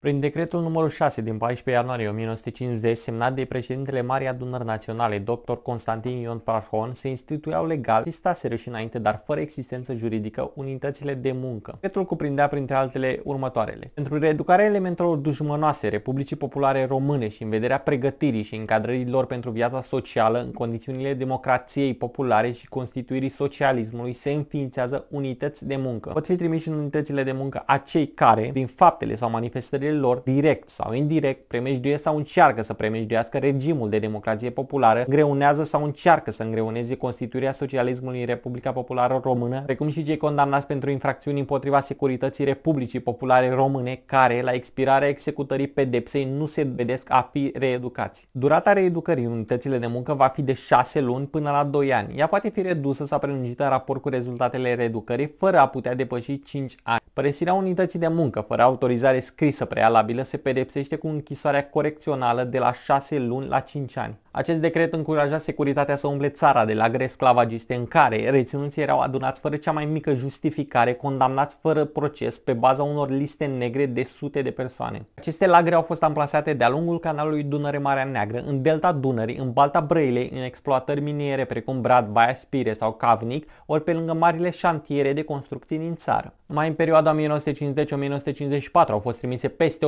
Prin decretul numărul 6 din 14 ianuarie 1950, semnat de președintele Marii Adunări Naționale, dr. Constantin Ion Parhon, se instituiau legal și și înainte, dar fără existență juridică, unitățile de muncă. Decretul cuprindea printre altele următoarele. Pentru reeducarea elementelor dușmănoase Republicii Populare Române și în vederea pregătirii și încadrării lor pentru viața socială în condițiunile democrației populare și constituirii socialismului, se înființează unități de muncă. Pot fi trimiși în unitățile de muncă acei care, prin faptele sau manifestările lor direct sau indirect premejduie sau încearcă să premejduiască regimul de democrație populară, greunează sau încearcă să îngreuneze constituirea socialismului în Republica Populară Română, precum și cei condamnați pentru infracțiuni împotriva securității Republicii Populare Române, care, la expirarea executării pedepsei, nu se vedesc a fi reeducați. Durata reeducării în unitățile de muncă va fi de 6 luni până la 2 ani. Ea poate fi redusă sau prelungită în raport cu rezultatele reeducării, fără a putea depăși 5 ani. Părăsirea unității de muncă, fără autorizare scrisă prealabilă se pedepsește cu închisoarea corecțională de la 6 luni la 5 ani. Acest decret încuraja securitatea să umble țara de la gre sclavagiste în care reținuții erau adunați fără cea mai mică justificare, condamnați fără proces pe baza unor liste negre de sute de persoane. Aceste lagre au fost amplasate de-a lungul canalului Dunăre-Marea Neagră, în delta Dunării, în Balta Brăilei, în exploatări miniere precum Brad, Baia Spire sau Cavnic, ori pe lângă marile șantiere de construcții din țară. Mai în perioada 1950-1954 au fost trimise peste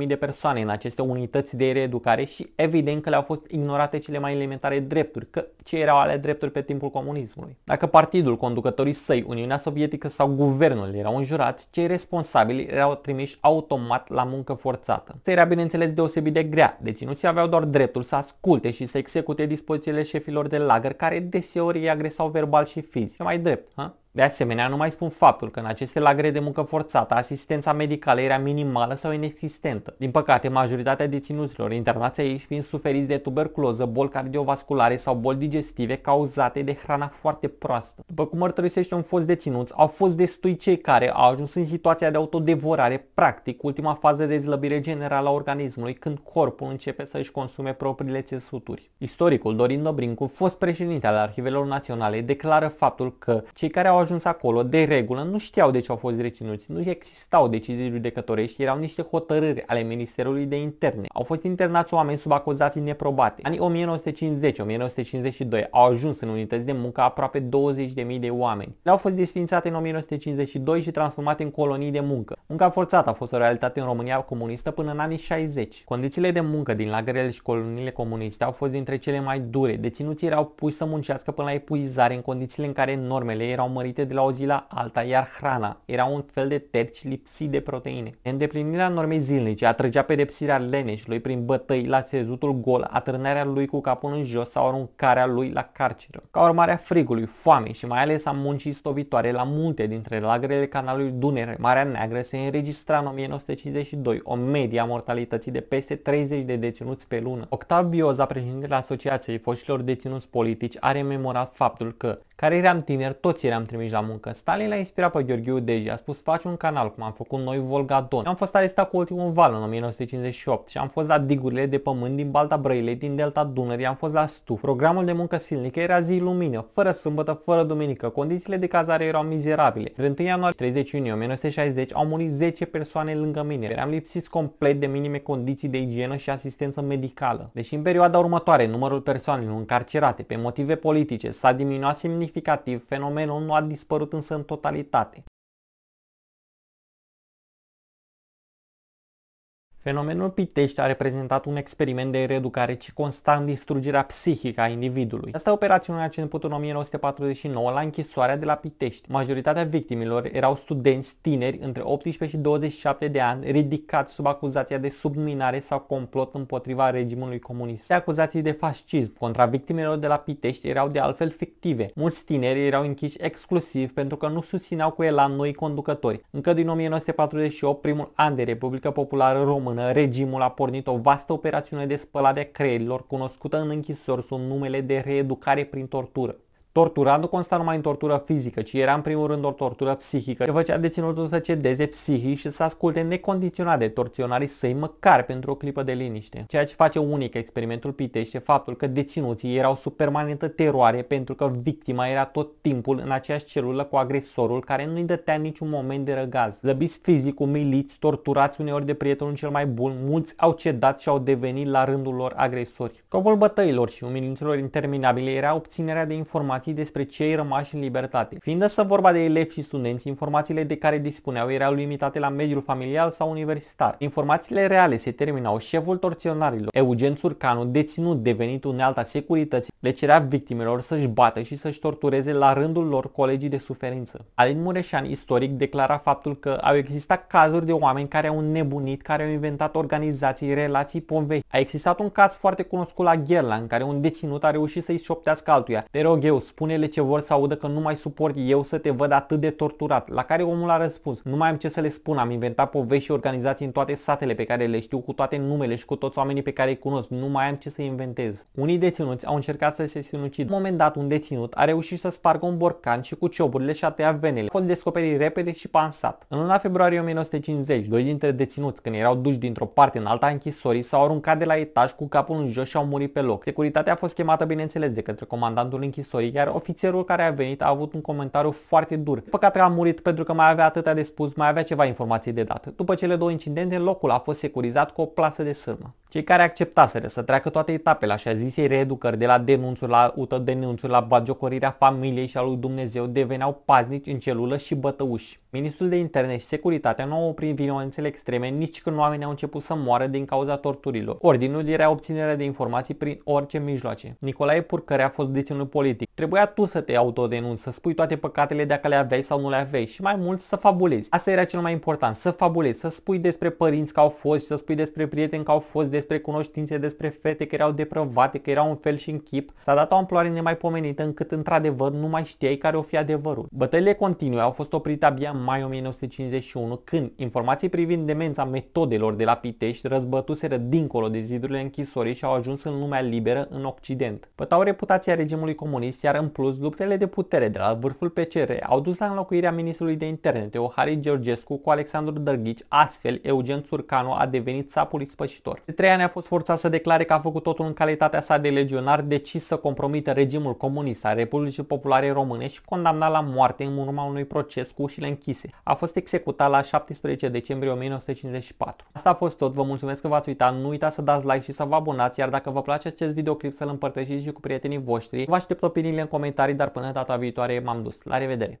120.000 de persoane în aceste unități de reeducare și evident că le-au fost ignorate ignorate cele mai elementare drepturi, că ce erau ale drepturi pe timpul comunismului. Dacă partidul, conducătorii săi, Uniunea Sovietică sau guvernul erau înjurați, cei responsabili erau trimiși automat la muncă forțată. Se era bineînțeles deosebit de grea, deținuții aveau doar dreptul să asculte și să execute dispozițiile șefilor de lagăr care deseori îi agresau verbal și fizic. E mai drept, ha? De asemenea, nu mai spun faptul că în aceste lagre de muncă forțată asistența medicală era minimală sau inexistentă. Din păcate, majoritatea deținuților internați aici fiind suferiți de tuberculoză, boli cardiovasculare sau boli digestive cauzate de hrana foarte proastă. După cum mărturisește un fost deținut, au fost destui cei care au ajuns în situația de autodevorare, practic ultima fază de slăbire generală a organismului când corpul începe să își consume propriile țesuturi. Istoricul Dorin Dobrincu, fost președinte al Arhivelor Naționale, declară faptul că cei care au ajuns acolo, de regulă, nu știau de ce au fost reținuți, nu existau decizii judecătorești, erau niște hotărâri ale Ministerului de Interne. Au fost internați oameni sub acuzații neprobate. Anii 1950-1952 au ajuns în unități de muncă aproape 20.000 de oameni. Le-au fost desfințate în 1952 și transformate în colonii de muncă. Munca forțată a fost o realitate în România comunistă până în anii 60. Condițiile de muncă din lagărele și coloniile comuniste au fost dintre cele mai dure. Deținuții erau puși să muncească până la epuizare în condițiile în care normele erau mărite diferite de la o zi la alta, iar hrana era un fel de terci lipsit de proteine. Îndeplinirea normei zilnice atrăgea pedepsirea leneșului prin bătăi la țezutul gol, atârnarea lui cu capul în jos sau aruncarea lui la carceră. Ca urmare a frigului, foamei și mai ales a muncii stovitoare la munte dintre lagrele canalului Dunăre, Marea Neagră, se înregistra în 1952 o medie a mortalității de peste 30 de deținuți pe lună. Octav Bioza, președintele Asociației Foșilor Deținuți Politici, a rememorat faptul că care eram tineri, toți eram trimiși la muncă. Stalin l-a inspirat pe Gheorghiu Deji, a spus faci un canal cum am făcut noi Volga Don. Am fost arestat cu ultimul val în 1958 și am fost la digurile de pământ din Balta Brăilei, din Delta Dunării, am fost la Stuf. Programul de muncă silnică era zi lumină, fără sâmbătă, fără duminică. Condițiile de cazare erau mizerabile. În 1 ianuarie 30 iunie 1960 au murit 10 persoane lângă mine. Eram lipsiți complet de minime condiții de igienă și asistență medicală. Deși în perioada următoare numărul persoanelor încarcerate pe motive politice s-a diminuat semnificativ semnificativ, fenomenul nu a dispărut însă în totalitate. Fenomenul Pitești a reprezentat un experiment de reeducare ce consta în distrugerea psihică a individului. Asta operațiune a început în 1949 la închisoarea de la Pitești. Majoritatea victimilor erau studenți tineri între 18 și 27 de ani ridicați sub acuzația de subminare sau complot împotriva regimului comunist. Se acuzații de fascism contra victimelor de la Pitești erau de altfel fictive. Mulți tineri erau închiși exclusiv pentru că nu susțineau cu elan noi conducători. Încă din 1948, primul an de Republica Populară Română, săptămână, regimul a pornit o vastă operațiune de spălare a creierilor, cunoscută în închisori sub numele de reeducare prin tortură. Tortura nu consta numai în tortură fizică, ci era în primul rând o tortură psihică, ce făcea deținutul să cedeze psihic și să asculte necondiționat de torționarii săi măcar pentru o clipă de liniște. Ceea ce face unic experimentul Pitește faptul că deținuții erau sub permanentă teroare pentru că victima era tot timpul în aceeași celulă cu agresorul care nu îi dătea niciun moment de răgaz. Zăbiți fizic, umiliți, torturați uneori de prietenul cel mai bun, mulți au cedat și au devenit la rândul lor agresori. Scopul bătăilor și umilințelor interminabile era obținerea de informații despre cei rămași în libertate. Fiind să vorba de elevi și studenți, informațiile de care dispuneau erau limitate la mediul familial sau universitar. Informațiile reale se terminau șeful torționarilor, Eugen Surcanu, deținut devenit unealta securității, le cerea victimelor să-și bată și să-și tortureze la rândul lor colegii de suferință. Alin Mureșan, istoric, declara faptul că au existat cazuri de oameni care au nebunit, care au inventat organizații, relații, povești. A existat un caz foarte cunoscut la Gherla, în care un deținut a reușit să-i șoptească altuia. Te rog eu, spune-le ce vor să audă că nu mai suport eu să te văd atât de torturat. La care omul a răspuns, nu mai am ce să le spun, am inventat povești și organizații în toate satele pe care le știu, cu toate numele și cu toți oamenii pe care îi cunosc, nu mai am ce să inventez. Unii deținuți au încercat să se sinucid. Un moment dat, un deținut a reușit să spargă un borcan și cu cioburile și-a tăiat venele. A fost descoperit repede și pansat. În luna februarie 1950, doi dintre deținuți, când erau duși dintr-o parte în alta închisorii, s-au aruncat de la etaj cu capul în jos și au muri pe loc. Securitatea a fost chemată, bineînțeles, de către comandantul închisorii, iar ofițerul care a venit a avut un comentariu foarte dur. Păcat că a murit pentru că mai avea atâtea de spus, mai avea ceva informații de dat. După cele două incidente, locul a fost securizat cu o plasă de sârmă. Cei care acceptaseră să treacă toate etapele așa zisei reeducări de la denunțuri la denunțuri la bagiocorirea familiei și a lui Dumnezeu deveneau paznici în celulă și bătăuși. Ministrul de interne și securitatea nu au oprit violențele extreme nici când oamenii au început să moară din cauza torturilor. Ordinul era obținerea de informații prin orice mijloace. Nicolae Purcăre a fost deținut politic. Trebuia tu să te autodenunți, să spui toate păcatele dacă le aveai sau nu le aveai și mai mult să fabulezi. Asta era cel mai important, să fabulezi, să spui despre părinți că au fost și să spui despre prieteni că au fost, despre cunoștințe despre fete că erau depravate, că erau un fel și în chip, s-a dat o amploare nemaipomenită încât într-adevăr nu mai știai care o fi adevărul. Bătăile continue au fost oprite abia în mai 1951 când informații privind demența metodelor de la Pitești răzbătuseră dincolo de zidurile închisorii și au ajuns în lumea liberă în Occident. Pătau reputația regimului comunist, iar în plus luptele de putere de la vârful PCR au dus la înlocuirea ministrului de interne Teohari Georgescu cu Alexandru Dărghici, astfel Eugen Țurcanu a devenit sapul ispășitor. De trei ani a fost forțat să declare că a făcut totul în calitatea sa de legionar decis să compromită regimul comunist al Republicii Populare Române și condamnat la moarte în urma unui proces cu ușile închise. A fost executat la 17 decembrie 1954. Asta a fost tot, vă mulțumesc că v-ați uitat, nu uitați să dați like și să vă abonați, iar dacă vă place acest videoclip să-l împărtășiți și cu prietenii voștri. Vă aștept opiniile în comentarii, dar până data viitoare m-am dus. La revedere!